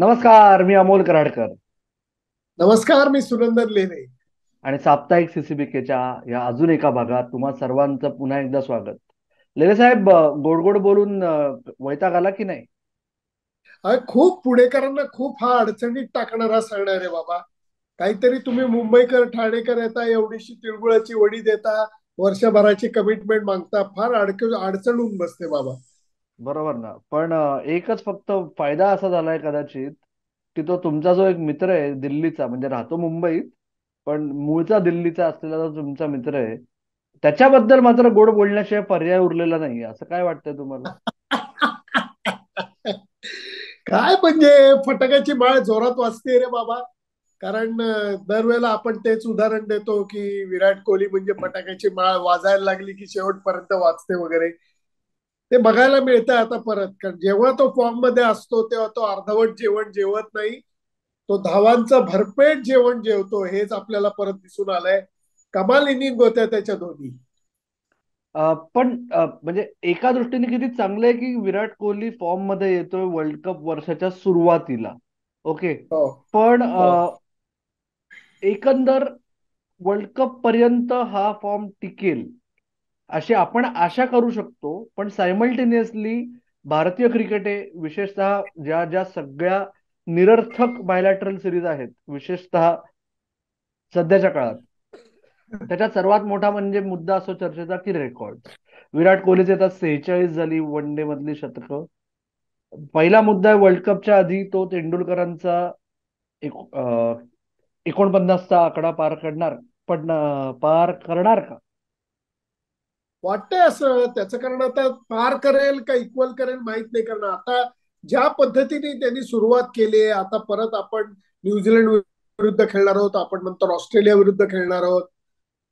नमस्कार मी अमोल कराडकर नमस्कार मी सुरंदर लेणे आणि साप्ताहिक सीसीबीकेच्या या अजून एका भागात तुम्हा सर्वांचं पुन्हा एकदा स्वागत लेले साहेब गोड गोड बोलून वैताग आला की नाही खूप पुणेकरांना खूप हा अडचणीत टाकणारा सांगणार आहे बाबा काहीतरी तुम्ही मुंबईकर ठाणेकर येता एवढीशी तिळगुळाची वडी देता वर्षभराची कमिटमेंट मागता फार अडक अडचणून बसते बाबा बरोबर ना पण एकच फक्त फायदा असा झालाय कदाचित, की तो तुमचा जो एक मित्र आहे दिल्लीचा म्हणजे राहतो मुंबईत, पण मूळचा दिल्लीचा असलेला जो तुमचा मित्र आहे, त्याच्याबद्दल मात्र गोड बोलण्याशिवाय पर्याय उरलेला नाहीये. असं काय वाटतंय तुम्हाला? काय म्हणजे फटाक्याची माळ जोरात वाचते रे बाबा. कारण दरवेळेला आपण तेच उदाहरण देतो की विराट कोहली म्हणजे फटाक्याची माळ वाजायला लागली की शेवटपर्यंत वाचते वगैरे. ते बघायला मिळतंय आता परत कारण जेव्हा तो फॉर्म मध्ये असतो तेव्हा तो अर्धवट जेवण जेवत नाही तो धावांचं भरपेट जेवण जेवतो हेच आपल्याला परत दिसून आलंय कमाल इनिंग होत्या त्याच्या दोन्ही पण म्हणजे एका दृष्टीने किती चांगलं आहे की विराट कोहली फॉर्म मध्ये येतोय वर्ल्ड कप वर्षाच्या सुरुवातीला ओके हो. पण हो. एकंदर वर्ल्ड कप पर्यंत हा फॉर्म टिकेल अशी आपण आशा करू शकतो पण सायमल्टेनियसली भारतीय क्रिकेट हे विशेषतः ज्या ज्या सगळ्या निरर्थक बायलॅटरल सिरीज आहेत विशेषतः सध्याच्या काळात त्याच्यात सर्वात मोठा म्हणजे मुद्दा असो चर्चेचा की रेकॉर्ड विराट कोहलीचे आता सेहेचाळीस झाली वन डे मधली शतक पहिला मुद्दा आहे वर्ल्ड कपच्या आधी तो तेंडुलकरांचा एकोणपन्नासचा आकडा पार करणार पण पार करणार का वाटतंय असं त्याचं कारण आता पार करेल का इक्वल करेल माहित नाही कारण आता ज्या पद्धतीने त्यांनी सुरुवात केली आहे आता परत आपण न्यूझीलंड विरुद्ध खेळणार आहोत आपण नंतर ऑस्ट्रेलिया विरुद्ध खेळणार आहोत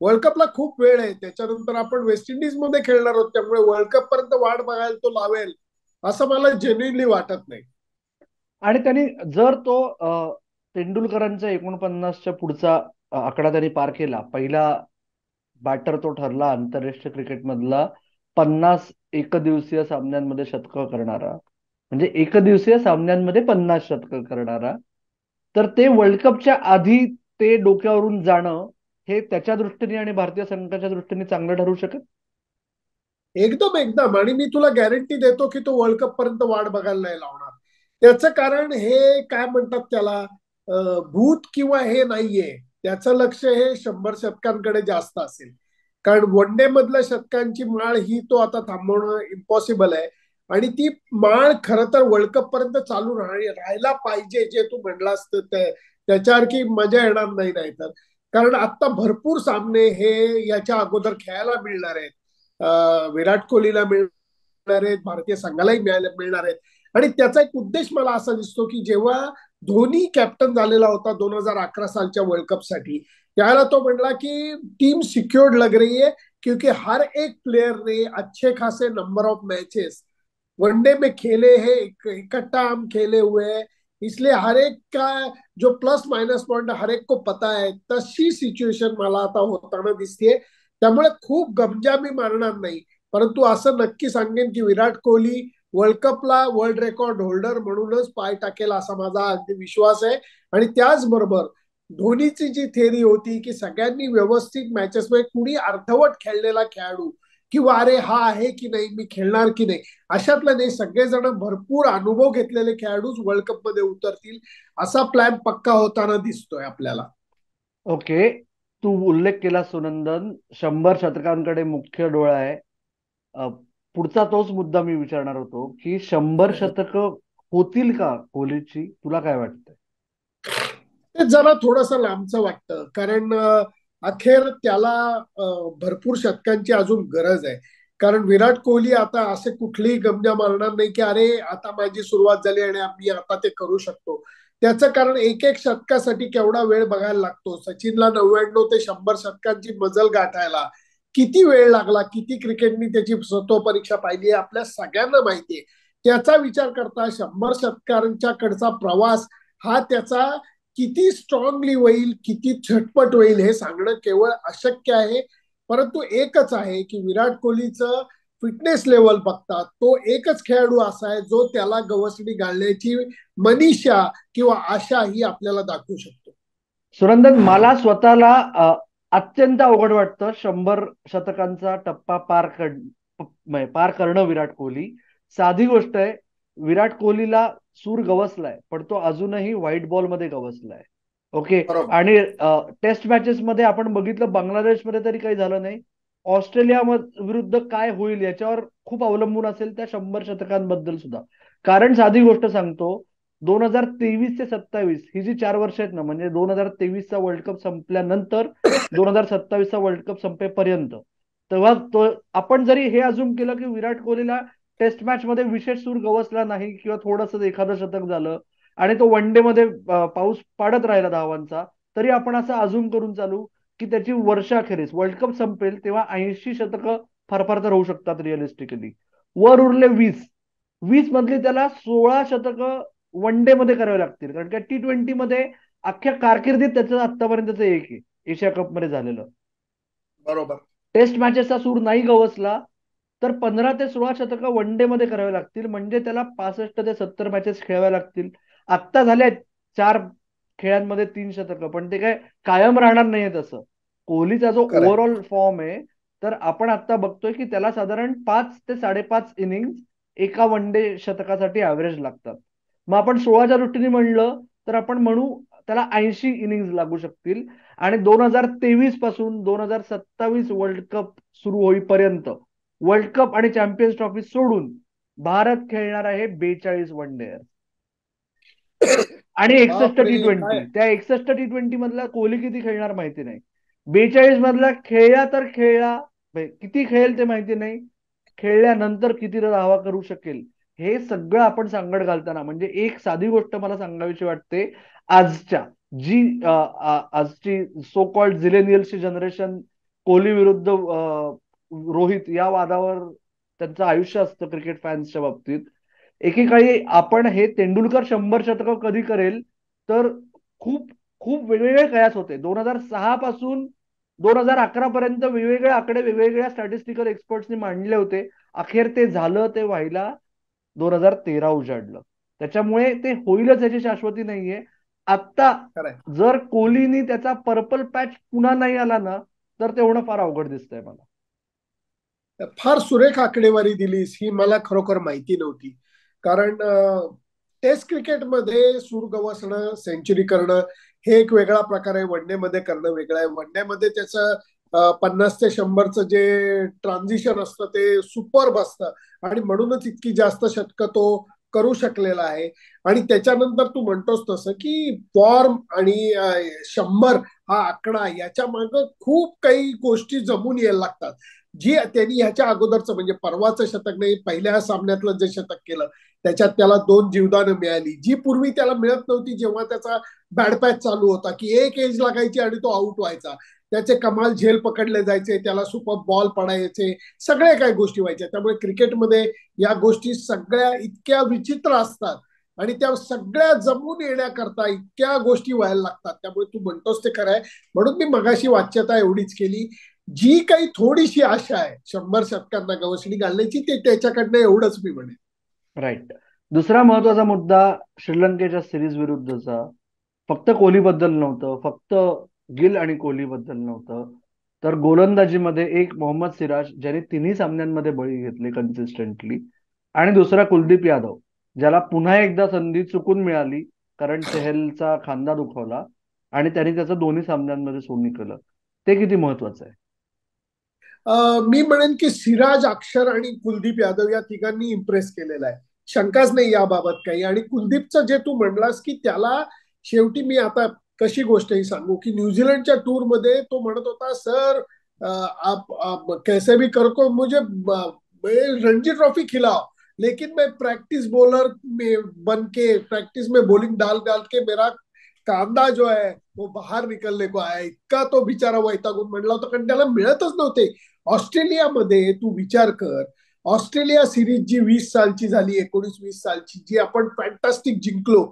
वर्ल्ड कपला खूप वेळ आहे त्याच्यानंतर आपण वेस्ट इंडिज मध्ये खेळणार आहोत त्यामुळे वर्ल्ड कप पर्यंत वाट बघायला तो लावेल असं मला जेन्युनली वाटत नाही आणि त्यांनी जर तो तेंडुलकरांचा एकोणपन्नासच्या पुढचा आकडा त्यांनी पार केला पहिला बॅटर तो ठरला आंतरराष्ट्रीय क्रिकेटमधला पन्नास एकदिवसीय सामन्यांमध्ये शतक करणारा म्हणजे एकदिवसीय सामन्यांमध्ये पन्नास शतक करणारा तर ते वर्ल्ड कपच्या आधी ते डोक्यावरून जाणं हे त्याच्या दृष्टीने आणि भारतीय संघाच्या दृष्टीने चांगलं ठरू शकत एकदम एकदम आणि मी तुला गॅरंटी देतो की तो वर्ल्ड कप पर्यंत वाट बघायला नाही लावणार त्याचं कारण हे काय म्हणतात त्याला भूत किंवा हे नाहीये त्याचं लक्ष हे शंभर शतकांकडे जास्त असेल कारण वन डे मधल्या शतकांची माळ ही तो आता थांबवणं इम्पॉसिबल आहे आणि ती माळ खर तर वर्ल्ड कप पर्यंत चालू राहायला पाहिजे जे तू म्हणला त्याच्यावर की मजा येणार नाही नाहीतर कारण आता भरपूर सामने हे याच्या अगोदर खेळायला मिळणार आहेत विराट कोहलीला मिळणार आहेत भारतीय संघालाही मिळणार आहेत आणि त्याचा एक उद्देश मला असा दिसतो की जेव्हा धोनी कॅप्टन झालेला होता दोन हजार अकरा सालच्या वर्ल्ड कप साठी त्याला तो म्हणला की टीम सिक्युअर्ड लग रही है क्योंकि हर एक प्लेयर ने अच्छे खासे number of matches one day में खेले हैं इकट्ठा हम खेले हुए है इसलिए हर एक का जो प्लस मायनस पॉइंट हर एक को पता है तशी सिच्युएशन मला आता होताना दिसते त्यामुळे खूप गमजा मारणार नाही परंतु असं नक्की सांगेन की विराट कोहली वर्ल्ड कपला वर्ल्ड रेकॉर्ड होल्डर म्हणूनच पाय टाकेल असा माझा अगदी विश्वास आहे आणि त्याचबरोबर धोनीची जी थेरी होती की सगळ्यांनी व्यवस्थित मॅचेस मध्ये कुणी अर्धवट खेळलेला खेळाडू किंवा अरे हा आहे की नाही मी खेळणार की नाही अशातलं नाही सगळेजण भरपूर अनुभव घेतलेले खेळाडूच वर्ल्ड कप मध्ये उतरतील असा प्लॅन पक्का होताना दिसतोय आपल्याला ओके तू उल्लेख केला सुनंदन शंभर शतकांकडे मुख्य डोळा आहे पुढचा तोच मुद्दा मी विचारणार होतो की शंभर शतक होतील का कोहलीची तुला काय वाटतंय जरा थोडस लांबचं वाटतं कारण अखेर त्याला भरपूर शतकांची अजून गरज आहे कारण विराट कोहली आता असे कुठलीही गमजा मारणार नाही की अरे आता माझी सुरुवात झाली आणि मी आता ते करू शकतो त्याचं कारण एक एक शतकासाठी केवढा वेळ बघायला लागतो सचिनला नव्याण्णव ते शंभर शतकांची मजल गाठायला किती वेळ लागला किती क्रिकेटनी त्याची स्वतः परीक्षा पाहिली आपल्या सगळ्यांना माहितीये त्याचा विचार करता शंभर शतकांच्या कडचा प्रवास हा त्याचा किती स्ट्रॉंगली होईल किती झटपट होईल हे सांगणं केवळ अशक्य आहे परंतु एकच आहे की विराट कोहलीचं फिटनेस लेवल बघतात तो एकच खेळाडू असा आहे जो त्याला गवसणी घालण्याची मनीषा किंवा आशा ही आपल्याला दाखवू शकतो सुरंदन मला स्वतःला अत्यंत अवघड वाटतं शंभर शतकांचा टप्पा पार कर म्हणजे पार करणं विराट कोहली साधी गोष्ट आहे विराट कोहलीला सूर गवसलाय पण तो अजूनही व्हाईट बॉल मध्ये गवसलाय ओके आणि टेस्ट मॅचेस मध्ये आपण बघितलं बांगलादेशमध्ये तरी काही झालं नाही ऑस्ट्रेलिया विरुद्ध काय होईल याच्यावर खूप अवलंबून असेल त्या शंभर शतकांबद्दल सुद्धा कारण साधी गोष्ट सांगतो दोन हजार तेवीस ते सत्तावीस ही जी चार वर्ष आहेत ना म्हणजे दोन हजार तेवीसचा वर्ल्ड कप संपल्यानंतर दोन हजार सत्तावीसचा वर्ल्ड कप संपेपर्यंत तेव्हा तो आपण जरी हे अजून केलं की विराट कोहलीला टेस्ट मॅच मध्ये विशेष सूर गवसला नाही किंवा थोडस एखादं शतक झालं आणि तो वन डे मध्ये पाऊस पाडत राहिला धावांचा तरी आपण असं अजून करून चालू की त्याची वर्षाखेरीस वर्ल्ड कप संपेल तेव्हा ऐंशी शतक फार फार तर होऊ शकतात रिअलिस्टिकली वर उरले वीस वीस मधली त्याला सोळा शतक वन डे मध्ये करावे लागतील कारण का टी ट्वेंटी मध्ये अख्ख्या कारकिर्दीत त्याचं आतापर्यंतच एक आहे एशिया कप मध्ये झालेलं बरोबर टेस्ट मॅचेसचा सूर नाही गवसला तर पंधरा ते सोळा शतक वन डे मध्ये करावे लागतील म्हणजे त्याला पासष्ट ते सत्तर मॅचेस खेळाव्या लागतील आत्ता झाल्या चार खेळांमध्ये तीन शतक पण ते काय कायम राहणार नाहीये तसं कोहलीचा जो ओव्हरऑल फॉर्म आहे तर आपण आता बघतोय की त्याला साधारण पाच ते साडेपाच इनिंग एका वन डे शतकासाठी ऍव्हरेज लागतात मग आपण सोळाच्या दृष्टीने म्हणलं तर आपण म्हणू त्याला ऐंशी इनिंग लागू शकतील आणि दोन हजार तेवीस पासून दोन हजार सत्तावीस वर्ल्ड कप सुरू होईपर्यंत वर्ल्ड कप आणि चॅम्पियन्स ट्रॉफी सोडून भारत खेळणार आहे बेचाळीस वन डे आणि एकसष्ट टी ट्वेंटी त्या एकसष्ट टी ट्वेंटी मधला कोहली किती खेळणार माहिती नाही बेचाळीस मधला खेळला तर खेळला म्हणजे किती खेळेल ते माहिती नाही खेळल्यानंतर किती धावा करू शकेल हे सगळं आपण सांगड घालताना म्हणजे एक साधी गोष्ट मला सांगावीची वाटते आजच्या जी आजची सो कॉल्ड ची जनरेशन कोहली विरुद्ध रोहित या वादावर त्यांचं आयुष्य असतं क्रिकेट फॅन्सच्या बाबतीत एकेकाळी आपण हे तेंडुलकर शंभर शतक कधी करेल तर खूप खूप वेगवेगळे कयास होते दोन हजार सहा पासून दोन हजार अकरा पर्यंत वेगवेगळे आकडे वेगवेगळ्या स्टॅटिस्टिकल एक्सपर्ट्सनी मांडले होते अखेर ते झालं ते व्हायला दोन हजार तेरा उजाडलं त्याच्यामुळे ते होईलच याची शाश्वती नाहीये आता जर कोहलीनी त्याचा पर्पल पॅच पुन्हा नाही आला ना तर ते होणं फार अवघड दिसतंय मला फार सुरेख आकडेवारी दिलीस ही मला खरोखर माहिती नव्हती कारण टेस्ट क्रिकेटमध्ये सूर गवसणं सेंचुरी करणं हे एक वेगळा प्रकार आहे वनडे मध्ये करणं वेगळं आहे वनडे मध्ये त्याचं पन्नास ते शंभरचं जे ट्रान्झिशन असतं ते सुपर्ब असतं आणि म्हणूनच इतकी जास्त शतकं तो करू शकलेला आहे आणि त्याच्यानंतर तू म्हणतोस तसं की फॉर्म आणि शंभर हा आकडा याच्या माग खूप काही गोष्टी जमून यायला लागतात जी त्यांनी ह्याच्या अगोदरचं म्हणजे परवाचं शतक नाही पहिल्या सामन्यातलं जे शतक केलं त्याच्यात त्याला दोन जीवदानं मिळाली जी पूर्वी त्याला मिळत नव्हती जेव्हा त्याचा बॅड पॅच चालू होता की एक एज लागायची आणि तो आऊट व्हायचा त्याचे कमाल झेल पकडले जायचे त्याला सुपर बॉल पडायचे सगळ्या काही गोष्टी व्हायच्या त्यामुळे क्रिकेटमध्ये या गोष्टी सगळ्या इतक्या विचित्र असतात आणि त्या सगळ्या जमून येण्याकरता इतक्या गोष्टी व्हायला लागतात त्यामुळे तू म्हणतोस ते खरंय आहे म्हणून मी मगाशी वाच्यता एवढीच केली जी काही थोडीशी आशा आहे शंभर शतकांना गवसणी घालण्याची ते त्याच्याकडनं एवढंच मी म्हणे राईट दुसरा महत्वाचा मुद्दा श्रीलंकेच्या सिरीज विरुद्धचा फक्त कोहलीबद्दल नव्हतं फक्त गिल आणि कोहलीबद्दल नव्हतं तर गोलंदाजीमध्ये एक मोहम्मद सिराज ज्याने तिन्ही सामन्यांमध्ये बळी घेतले कन्सिस्टंटली आणि दुसरा कुलदीप यादव ज्याला पुन्हा एकदा संधी चुकून मिळाली कारण चेहलचा खांदा दुखवला आणि त्याने त्याचं दोन्ही सामन्यांमध्ये सोडणी केलं ते किती महत्वाचं आहे मी म्हणेन की सिराज अक्षर आणि कुलदीप यादव या तिघांनी इम्प्रेस केलेला आहे शंकाच नाही याबाबत काही आणि कुलदीपचं जे तू म्हणलास की त्याला शेवटी मी आता तशी गोष्टही सांगू की न्यूझीलंडच्या टूर मध्ये तो म्हणत होता सर आप, आप कैसे भी करको मुझे रणजी ट्रॉफी खिलाओ लेकिन मैं प्रैक्टिस बॉलर बनके बन के प्रैक्टिस में बॉलिंग डाल डाल के मेरा कांदा जो आहे वो बाहर निकलने को आहे इतका तो बिचारा गुण म्हणला होता कारण त्याला मिळतच नव्हते ऑस्ट्रेलियामध्ये तू विचार कर ऑस्ट्रेलिया सिरीज जी वीस सालची झाली एकोणीस वीस सालची जी आपण फॅन्टास्टिक जिंकलो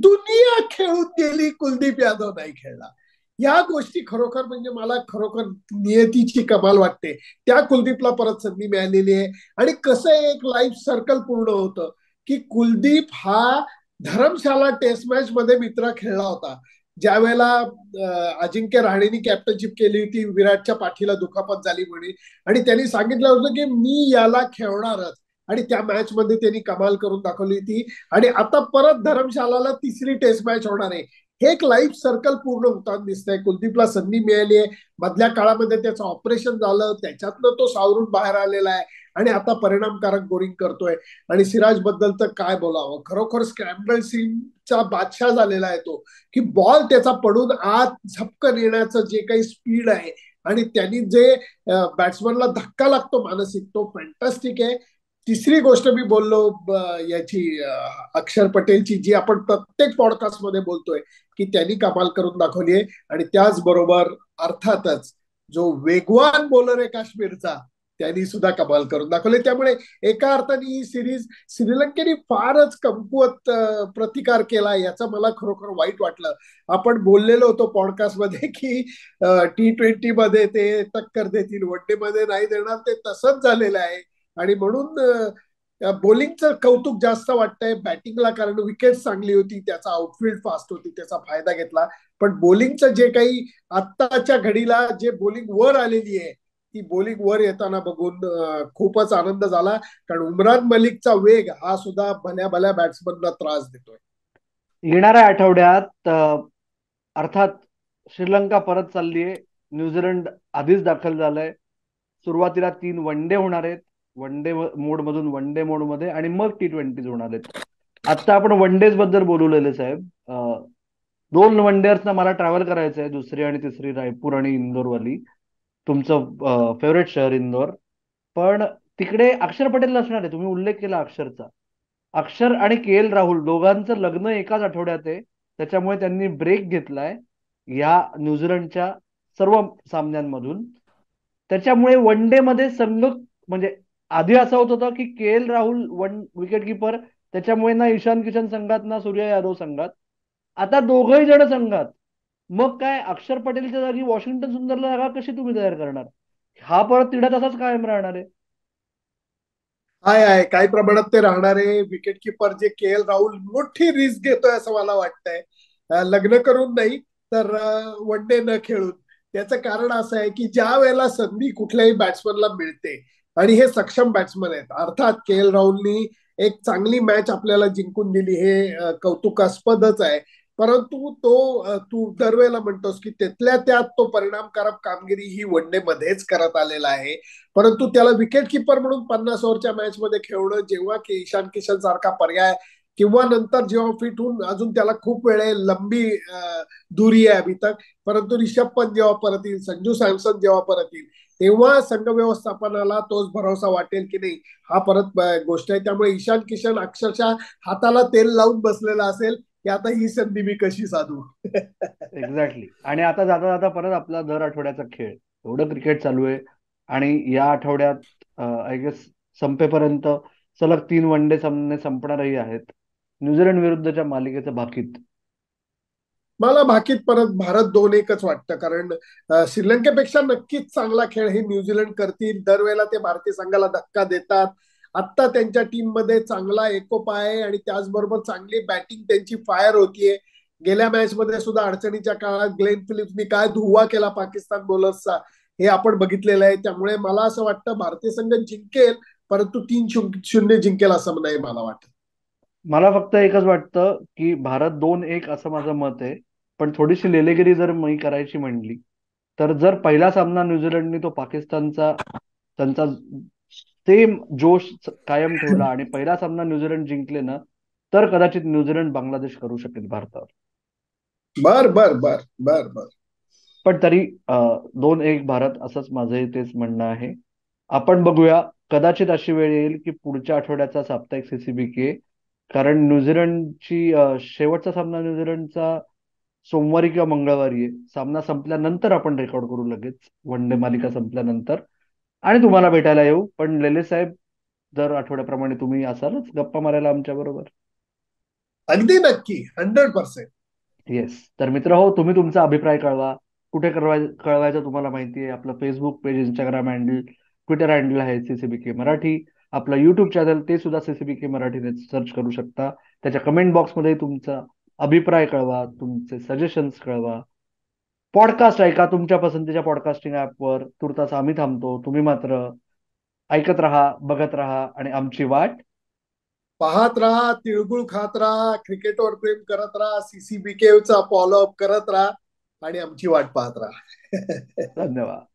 दुनिया खेळून गेली कुलदीप यादव नाही खेळला या गोष्टी खरोखर म्हणजे मला खरोखर नियतीची कमाल वाटते त्या कुलदीपला परत संधी मिळालेली आहे आणि कसं एक लाईफ सर्कल पूर्ण होतं की कुलदीप हा धर्मशाला टेस्ट मॅच मध्ये मित्र खेळला होता ज्या वेळेला अजिंक्य राणेनी कॅप्टनशिप केली होती विराटच्या पाठीला दुखापत झाली म्हणे आणि त्यांनी सांगितलं होतं की मी याला खेळणारच आणि त्या मॅच मध्ये त्यांनी कमाल करून दाखवली होती आणि आता परत धर्मशालाला तिसरी टेस्ट मॅच होणार आहे हे एक लाईफ सर्कल पूर्ण होताना दिसतंय कुलदीपला संधी मिळाली आहे मधल्या काळामध्ये त्याचं ऑपरेशन झालं त्याच्यातनं तो सावरून बाहेर आलेला आहे आणि आता परिणामकारक बोरिंग करतोय आणि सिराज बद्दल तर काय बोलावं खरोखर स्क्रॅम्बल सीमचा बादशाह झालेला आहे तो की बॉल त्याचा पडून आत झपक नेण्याचं जे काही स्पीड आहे आणि त्यांनी जे बॅट्समनला धक्का लागतो मानसिक तो फॅन्टॅस्टिक आहे तिसरी गोष्ट मी बोललो याची अक्षर पटेलची जी आपण प्रत्येक पॉडकास्ट मध्ये बोलतोय की त्यांनी कमाल करून दाखवली आहे आणि त्याचबरोबर अर्थातच जो वेगवान बोलर आहे काश्मीरचा त्यांनी सुद्धा कमाल करून दाखवले त्यामुळे एका अर्थाने ही सिरीज श्रीलंकेने फारच कमकुवत प्रतिकार केला याचा मला खरोखर वाईट वाटलं आपण बोललेलो होतो पॉडकास्टमध्ये की टी ट्वेंटी मध्ये ते टक्कर देतील डे मध्ये नाही देणार ते तसंच झालेलं आहे आणि म्हणून बॉलिंगचं कौतुक जास्त वाटतंय बॅटिंगला कारण विकेट चांगली होती त्याचा आउटफिल्ड फास्ट होती त्याचा फायदा घेतला पण बॉलिंगचं जे काही आत्ताच्या घडीला जे बॉलिंग वर आलेली आहे ती बॉलिंग वर येताना बघून खूपच आनंद झाला कारण उमरान मलिकचा वेग हा सुद्धा भल्या भल्या बॅट्समनला त्रास देतोय येणाऱ्या आठवड्यात अर्थात श्रीलंका परत चाललीये न्यूझीलंड आधीच दाखल झालंय सुरुवातीला तीन वन डे होणार आहेत वन डे मोड मधून वन डे मोड मध्ये आणि मग टी ट्वेंटी होणार आहेत आता आपण वन डेज बद्दल बोलवलेले साहेब दोन वन डेअर्सना मला ट्रॅव्हल करायचं आहे दुसरी आणि तिसरी रायपूर आणि वाली तुमचं फेवरेट शहर इंदोर पण तिकडे अक्षर पटेल असणार आहे तुम्ही उल्लेख केला अक्षरचा अक्षर आणि के एल राहुल दोघांचं लग्न एकाच आठवड्यात आहे त्याच्यामुळे त्यांनी ब्रेक घेतलाय या न्यूझीलंडच्या सर्व सामन्यांमधून त्याच्यामुळे वन डे मध्ये संघ म्हणजे आधी असं होत होतं की K L Rahul one wicket keeper त्याच्यामुळे ना ईशान किशन संघात ना सूर्य यादव संघात आता दोघही जण संघात मग काय अक्षर पटेलच्या जागी वॉशिंग्टन सुंदरला जागा कशी तुम्ही तयार करणार हा परत तिढा तसाच कायम राहणार आहे हाय आय काही प्रमाणात ते राहणार आहे विकेट किपर जे के एल राहुल मोठी रिस्क घेतोय असं मला वाटतंय लग्न करून नाही तर वन डे न खेळून त्याचं कारण असं आहे की ज्या वेळेला संधी कुठल्याही बॅट्समनला मिळते आणि हे सक्षम बॅट्समन आहेत अर्थात के एल राहुलनी एक चांगली मॅच आपल्याला जिंकून दिली हे कौतुकास्पदच आहे परंतु तो तू दरवेळेला म्हणतोस की त्यातल्या त्यात तो परिणामकारक कामगिरी ही मध्येच करत आलेला आहे परंतु त्याला विकेट किपर म्हणून पन्नास ओव्हरच्या मॅच मध्ये खेळणं जेव्हा की ईशान किशन सारखा पर्याय किंवा नंतर जेव्हा फिट होऊन अजून त्याला खूप वेळ लंबी दुरी आहे अभी तक परंतु रिषभ पंत जेव्हा परत येईल संजू सॅमसन जेव्हा परत येईल तेव्हा संघ व्यवस्थापनाला तोच भरोसा वाटेल की नाही हा परत गोष्ट आहे त्यामुळे ईशान किशन अक्षरशः हाताला तेल लावून बसलेला असेल की आता ही संधी मी कशी साधू एक्झॅक्टली आणि आता जाता जाता परत आपला दर आठवड्याचा खेळ एवढं क्रिकेट चालू आहे आणि या आठवड्यात आय गेस संपेपर्यंत सलग तीन वन डे सामने संपणारही आहेत न्यूझीलंड विरुद्धच्या मालिकेचं बाकीत मला भाकीत परत भारत दोन एकच वाटतं कारण श्रीलंकेपेक्षा नक्कीच चांगला खेळ हे न्यूझीलंड करतील दरवेळेला ते भारतीय संघाला धक्का देतात आत्ता त्यांच्या टीम मध्ये चांगला एकोपा आहे आणि त्याचबरोबर चांगली बॅटिंग त्यांची फायर होतीये गेल्या मॅच मध्ये सुद्धा अडचणीच्या काळात ग्लेन फिलिप्सनी काय धुवा केला पाकिस्तान बॉलर्सचा हे आपण बघितलेलं आहे त्यामुळे मला असं वाटतं भारतीय संघ जिंकेल परंतु तीन शून्य जिंकेल असं नाही मला वाटतं मला फक्त एकच वाटतं की भारत दोन एक असं माझं मत आहे पण थोडीशी लेलेगिरी जर मी करायची म्हणली तर जर पहिला सामना न्यूझीलंडने तो पाकिस्तानचा त्यांचा सेम जोश कायम ठेवला आणि पहिला सामना न्यूझीलंड जिंकले ना तर कदाचित न्यूझीलंड बांगलादेश करू शकेल भारतावर बर बर बर बर बर पण तरी दोन एक भारत असंच माझं तेच म्हणणं आहे आपण बघूया कदाचित अशी वेळ येईल की पुढच्या आठवड्याचा साप्ताहिक सीसीबी के कारण न्यूझीलंडची शेवटचा सामना न्यूझीलंडचा सोमवारी किंवा मंगळवारी आहे सामना संपल्यानंतर आपण रेकॉर्ड करू लगेच वन डे मालिका संपल्यानंतर आणि तुम्हाला भेटायला येऊ पण लेले साहेब दर आठवड्याप्रमाणे तुम्ही असालच गप्पा मारायला आमच्या बरोबर अगदी नक्की हंड्रेड पर्सेंट येस तर मित्र हो तुम्ही तुमचा अभिप्राय कळवा कुठे कळवायचं तुम्हाला माहिती आहे आपलं Facebook page Instagram handle Twitter handle आहे सीसीबीके मराठी आपला युट्यूब चॅनल ते सुद्धा के मराठीने सर्च करू शकता त्याच्या कमेंट बॉक्समध्ये तुमचा अभिप्राय कळवा तुमचे सजेशन्स कळवा पॉडकास्ट ऐका तुमच्या पसंतीच्या पॉडकास्टिंग ऍपवर तुर्तास आम्ही थांबतो तुम्ही मात्र ऐकत राहा बघत राहा आणि आमची वाट पाहत राहा तिळगुळ खात राहा क्रिकेटवर प्रेम करत राहा सीसीबीकेचा फॉलोअप करत राहा आणि आमची वाट पाहत राहा धन्यवाद